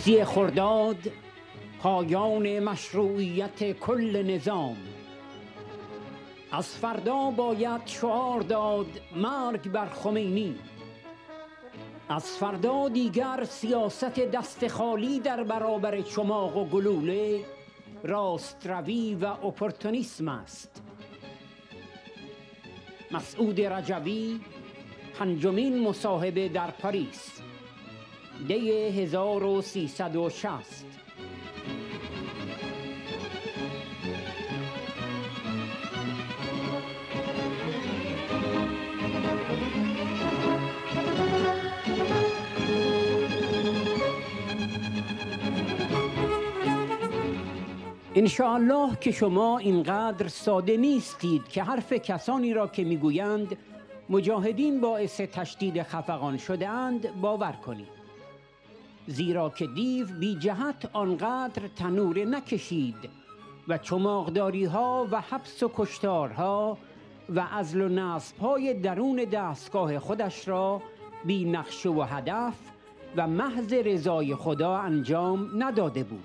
سی خرداد پایان مشروعیت کل نظام از فردا باید شعار داد مرگ بر خمینی از فردا دیگر سیاست دست خالی در برابر چماق و گلوله راست و اپورتونیسم است مسعود رجوی پنجمین مصاحبه در پاریس دی 1360 انشاءالله که شما اینقدر ساده نیستید که حرف کسانی را که میگویند مجاهدین باعث تشدید خفقان شدهاند باور کنید زیرا که دیو بی جهت آنقدر تنور نکشید و چماغداری ها و حبس و کشتارها و ازل و نصب های درون دستگاه خودش را بی نقشه و هدف و محض رضای خدا انجام نداده بود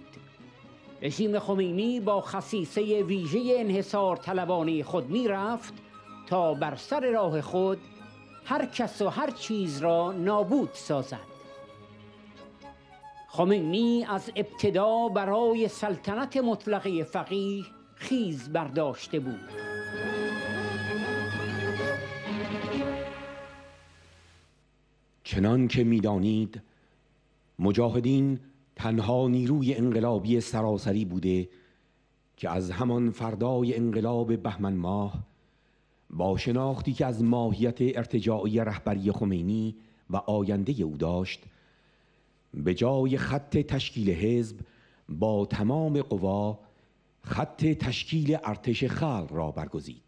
رژیم خمینی با خصیصه ویژه انحصار طلبانه خود می رفت تا بر سر راه خود هر کس و هر چیز را نابود سازد خمینی از ابتدا برای سلطنت مطلقه فقیه خیز برداشته بود چنان که میدانید مجاهدین تنها نیروی انقلابی سراسری بوده که از همان فردای انقلاب بهمن ماه با شناختی که از ماهیت ارتجاعی رهبری خمینی و آینده او داشت به جای خط تشکیل حزب با تمام قوا خط تشکیل ارتش خلق را برگزید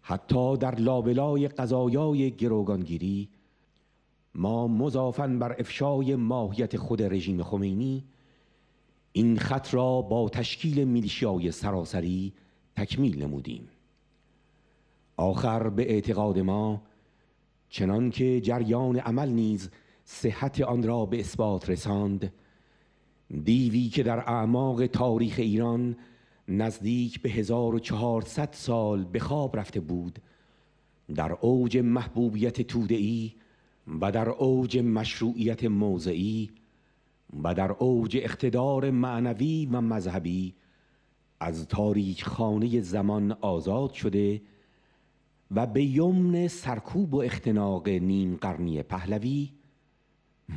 حتی در لابلای قضایای گروگانگیری ما مضافن بر افشای ماهیت خود رژیم خمینی این خط را با تشکیل میلیشیای سراسری تکمیل نمودیم آخر به اعتقاد ما چنان که جریان عمل نیز صحت آن را به اثبات رساند دیوی که در اعماق تاریخ ایران نزدیک به 1400 سال به خواب رفته بود در اوج محبوبیت تودعی و در اوج مشروعیت موضعی و در اوج اقتدار معنوی و مذهبی از تاریخ خانه زمان آزاد شده و به یمن سرکوب و اختناق نیم قرنی پهلوی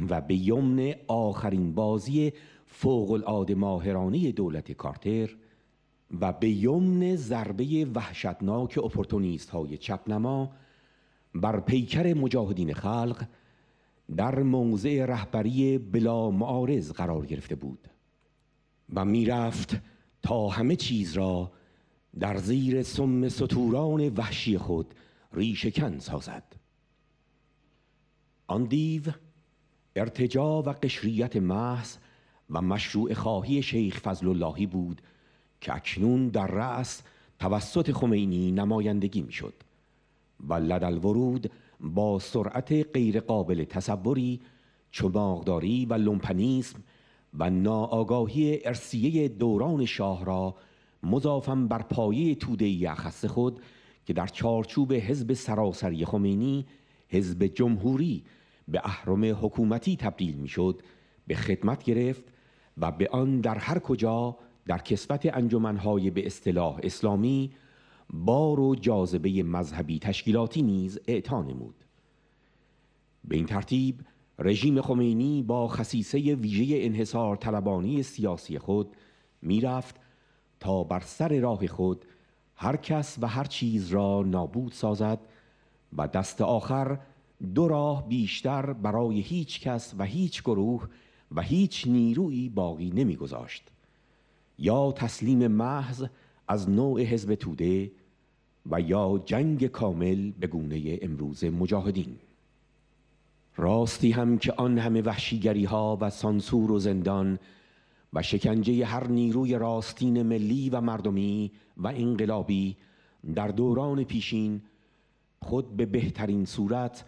و به یمن آخرین بازی فوق العاده ماهرانه دولت کارتر و به یمن ضربه وحشتناک اپورتونیست های چپنما بر پیکر مجاهدین خلق در موضع رهبری بلا معارض قرار گرفته بود و میرفت تا همه چیز را در زیر سم سطوران وحشی خود ریشکن سازد آن دیو ارتجا و قشریت محض و مشروع خواهی شیخ فضل اللهی بود که اکنون در رأس توسط خمینی نمایندگی میشد و لدالورود با سرعت غیرقابل تصوری چماغداری و لومپنیسم و ناآگاهی ارسیه دوران شاه را مضافم بر پایه تودهای اخص خود که در چارچوب حزب سراسری خمینی حزب جمهوری به اهرم حکومتی تبدیل میشد به خدمت گرفت و به آن در هر کجا در کسوت انجمنهای به اصطلاح اسلامی بار و جاذبه مذهبی تشکیلاتی نیز اعطا نمود به این ترتیب رژیم خمینی با خصیصه ویژه انحصار طلبانی سیاسی خود میرفت تا بر سر راه خود هر کس و هر چیز را نابود سازد و دست آخر دو راه بیشتر برای هیچ کس و هیچ گروه و هیچ نیروی باقی گذاشت. یا تسلیم محض از نوع حزب توده و یا جنگ کامل به گونه امروز مجاهدین راستی هم که آن همه وحشیگری ها و سانسور و زندان و شکنجه هر نیروی راستین ملی و مردمی و انقلابی در دوران پیشین خود به بهترین صورت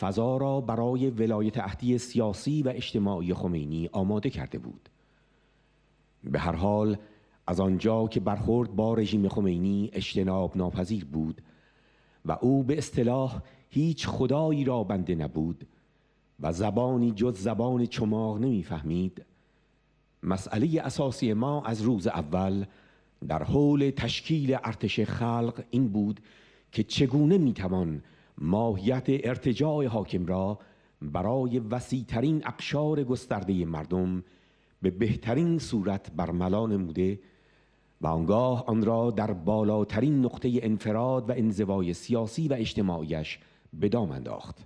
فضا را برای ولایت عهدی سیاسی و اجتماعی خمینی آماده کرده بود به هر حال از آنجا که برخورد با رژیم خمینی اجتناب ناپذیر بود و او به اصطلاح هیچ خدایی را بنده نبود و زبانی جز زبان چماق نمیفهمید مسئله اساسی ما از روز اول در حول تشکیل ارتش خلق این بود که چگونه میتوان ماهیت ارتجاع حاکم را برای وسیعترین اقشار گسترده مردم به بهترین صورت برملا نموده و آنگاه آن را در بالاترین نقطه انفراد و انزوای سیاسی و اجتماعیش به دام انداخت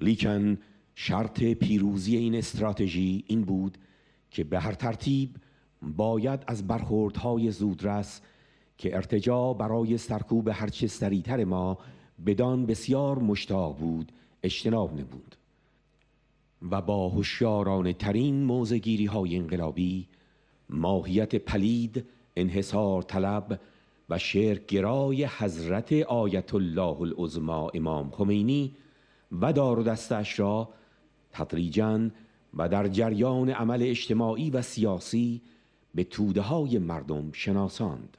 لیکن شرط پیروزی این استراتژی این بود که به هر ترتیب باید از برخوردهای زودرس که ارتجا برای سرکوب هرچه سریعتر ما بدان بسیار مشتاق بود اجتناب نبود و با هوشیارانه ترین موزگیری های انقلابی ماهیت پلید انحصار طلب و شرکگرای حضرت آیت الله العظما امام خمینی و دار و دستش را تدریجا و در جریان عمل اجتماعی و سیاسی به توده های مردم شناساند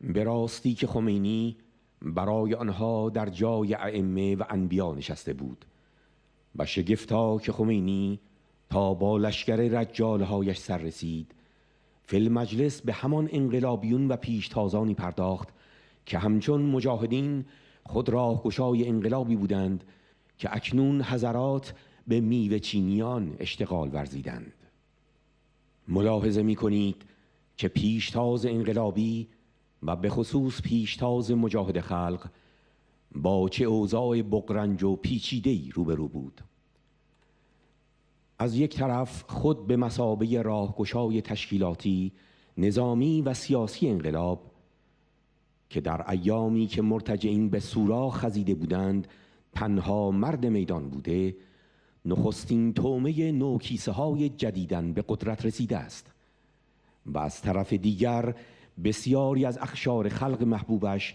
به راستی که خمینی برای آنها در جای ائمه و انبیا نشسته بود و شگفتا که خمینی تا با لشکر رجالهایش سر رسید فل مجلس به همان انقلابیون و پیشتازانی پرداخت که همچون مجاهدین خود راه گشای انقلابی بودند که اکنون حضرات به میوه چینیان اشتغال ورزیدند ملاحظه می کنید که پیشتاز انقلابی و به خصوص پیشتاز مجاهد خلق با چه اوضاع بقرنج و پیچیده‌ای روبرو بود از یک طرف خود به مسابه راهگشای تشکیلاتی نظامی و سیاسی انقلاب که در ایامی که مرتجعین به سورا خزیده بودند تنها مرد میدان بوده نخستین تومه نوکیسه های جدیدن به قدرت رسیده است و از طرف دیگر بسیاری از اخشار خلق محبوبش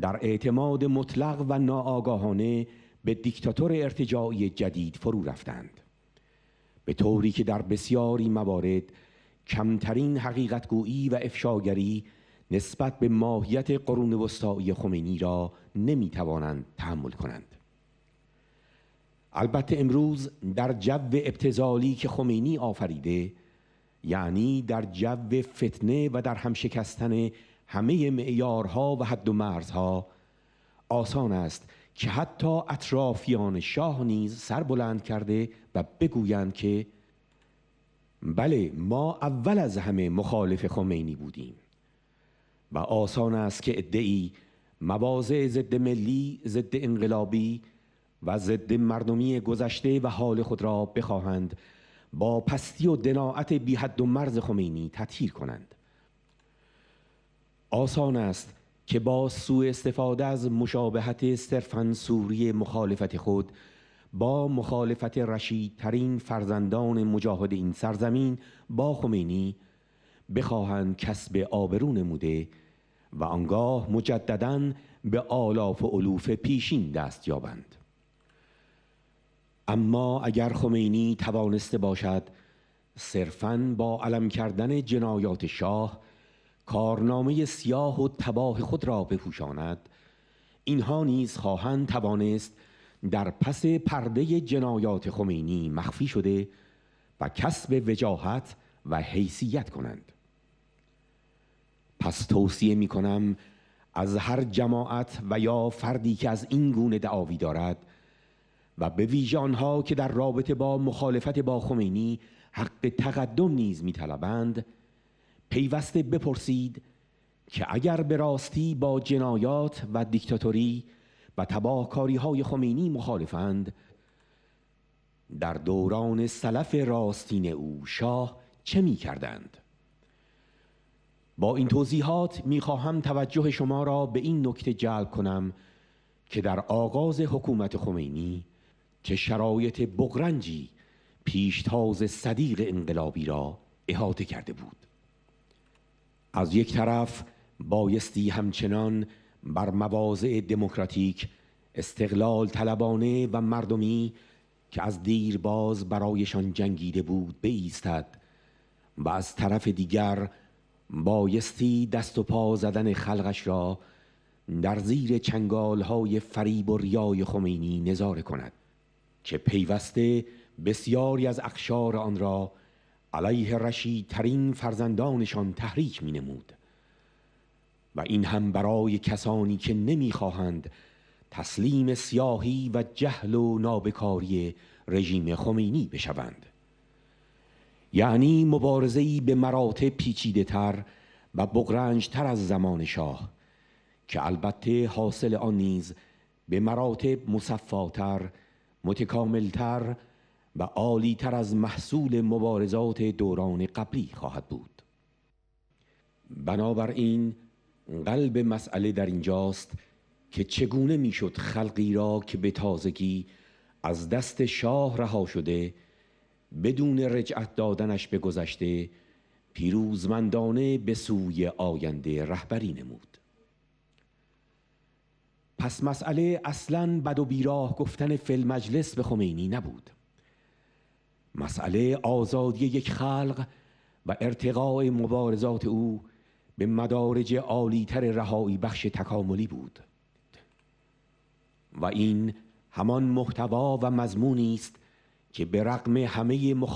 در اعتماد مطلق و ناآگاهانه به دیکتاتور ارتجاعی جدید فرو رفتند به طوری که در بسیاری موارد کمترین حقیقتگویی و افشاگری نسبت به ماهیت قرون وسطایی خمینی را توانند تحمل کنند البته امروز در جو ابتزالی که خمینی آفریده یعنی در جو فتنه و در همشکستن همه معیارها و حد و مرزها آسان است که حتی اطرافیان شاه نیز سر بلند کرده و بگویند که بله ما اول از همه مخالف خمینی بودیم و آسان است که ادعی مواضع ضد ملی، ضد انقلابی و ضد مردمی گذشته و حال خود را بخواهند با پستی و دناعت بی حد و مرز خمینی تطهیر کنند آسان است که با سوء استفاده از مشابهت صرفاً سوری مخالفت خود با مخالفت رشیدترین فرزندان مجاهد این سرزمین با خمینی بخواهند کسب آبرو نموده و آنگاه مجددا به آلاف و علوف پیشین دست یابند اما اگر خمینی توانسته باشد صرفاً با علم کردن جنایات شاه کارنامه سیاه و تباه خود را بپوشاند اینها نیز خواهند توانست در پس پرده جنایات خمینی مخفی شده و کسب وجاهت و حیثیت کنند پس توصیه می کنم از هر جماعت و یا فردی که از این گونه دعاوی دارد و به ویژه آنها که در رابطه با مخالفت با خمینی حق تقدم نیز میطلبند پیوسته بپرسید که اگر به راستی با جنایات و دیکتاتوری و تباهکاری های خمینی مخالفند در دوران سلف راستین او شاه چه می کردند؟ با این توضیحات می توجه شما را به این نکته جلب کنم که در آغاز حکومت خمینی که شرایط بغرنجی پیشتاز صدیق انقلابی را احاطه کرده بود از یک طرف بایستی همچنان بر مواضع دموکراتیک استقلال طلبانه و مردمی که از دیرباز برایشان جنگیده بود بایستد و از طرف دیگر بایستی دست و پا زدن خلقش را در زیر چنگال های فریب و ریای خمینی نظاره کند که پیوسته بسیاری از اخشار آن را علیه ترین فرزندانشان تحریک می نمود و این هم برای کسانی که نمیخواهند تسلیم سیاهی و جهل و نابکاری رژیم خمینی بشوند یعنی مبارزهی به مراتب پیچیده تر و بغرنج تر از زمان شاه که البته حاصل آن نیز به مراتب مصفاتر متکاملتر و تر از محصول مبارزات دوران قبلی خواهد بود بنابراین قلب مسئله در اینجاست که چگونه میشد خلقی را که به تازگی از دست شاه رها شده بدون رجعت دادنش به گذشته پیروزمندانه به سوی آینده رهبری نمود پس مسئله اصلا بد و بیراه گفتن فل مجلس به خمینی نبود مسئله آزادی یک خلق و ارتقاء مبارزات او به مدارج عالیتر رهایی بخش تکاملی بود و این همان محتوا و مضمونی است که به رغم همه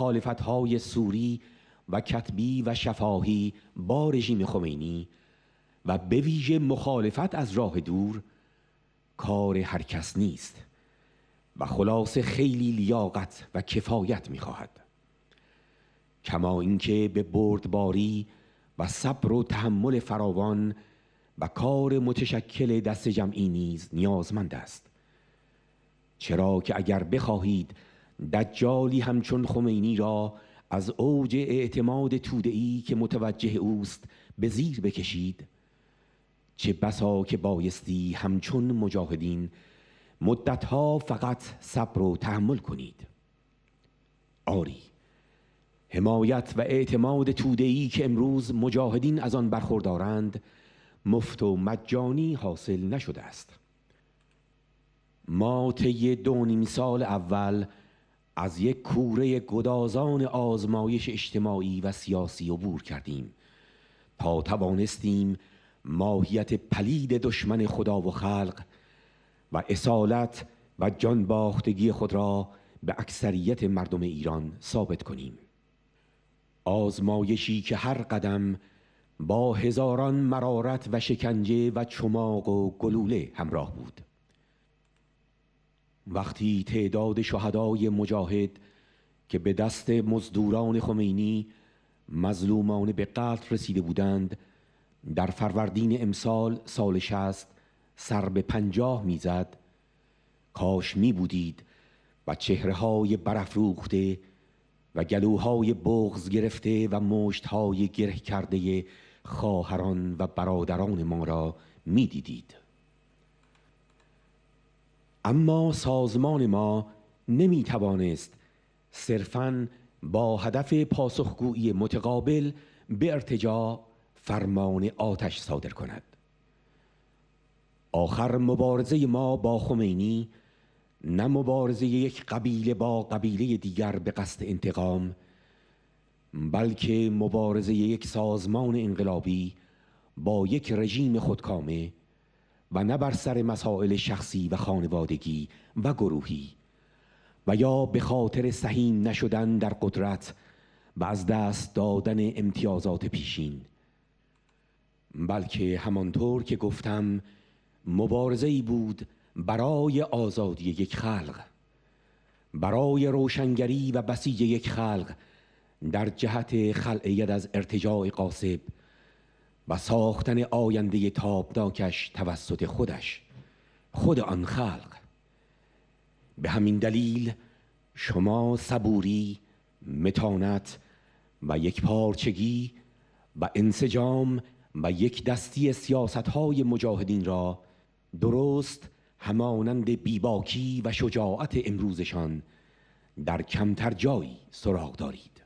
های سوری و کتبی و شفاهی با رژیم خمینی و به ویژه مخالفت از راه دور کار هر کس نیست و خلاصه خیلی لیاقت و کفایت میخواهد کما اینکه به بردباری و صبر و تحمل فراوان و کار متشکل دست جمعی نیز نیازمند است چرا که اگر بخواهید دجالی همچون خمینی را از اوج اعتماد تودعی که متوجه اوست به زیر بکشید چه بسا که بایستی همچون مجاهدین مدتها فقط صبر و تحمل کنید آری حمایت و اعتماد تودهی که امروز مجاهدین از آن برخوردارند مفت و مجانی حاصل نشده است ما طی دو نیم سال اول از یک کوره گدازان آزمایش اجتماعی و سیاسی عبور کردیم تا توانستیم ماهیت پلید دشمن خدا و خلق و اصالت و جانباختگی خود را به اکثریت مردم ایران ثابت کنیم آزمایشی که هر قدم با هزاران مرارت و شکنجه و چماق و گلوله همراه بود وقتی تعداد شهدای مجاهد که به دست مزدوران خمینی مظلومانه به قتل رسیده بودند در فروردین امسال سال شست سر به پنجاه میزد کاش می بودید و چهره های برافروخته و گلوهای بغز گرفته و مشت های گره کرده خواهران و برادران ما را می دیدید. اما سازمان ما نمی توانست صرفاً با هدف پاسخگویی متقابل به ارتجاع فرمان آتش صادر کند آخر مبارزه ما با خمینی نه مبارزه یک قبیله با قبیله دیگر به قصد انتقام بلکه مبارزه یک سازمان انقلابی با یک رژیم خودکامه و نه بر سر مسائل شخصی و خانوادگی و گروهی و یا به خاطر سهیم نشدن در قدرت و از دست دادن امتیازات پیشین بلکه همانطور که گفتم مبارزه ای بود برای آزادی یک خلق برای روشنگری و بسیج یک خلق در جهت خلعیت از ارتجاع قاسب و ساختن آینده تابناکش توسط خودش خود آن خلق به همین دلیل شما صبوری متانت و یک پارچگی و انسجام و یک دستی سیاست های مجاهدین را درست همانند بیباکی و شجاعت امروزشان در کمتر جایی سراغ دارید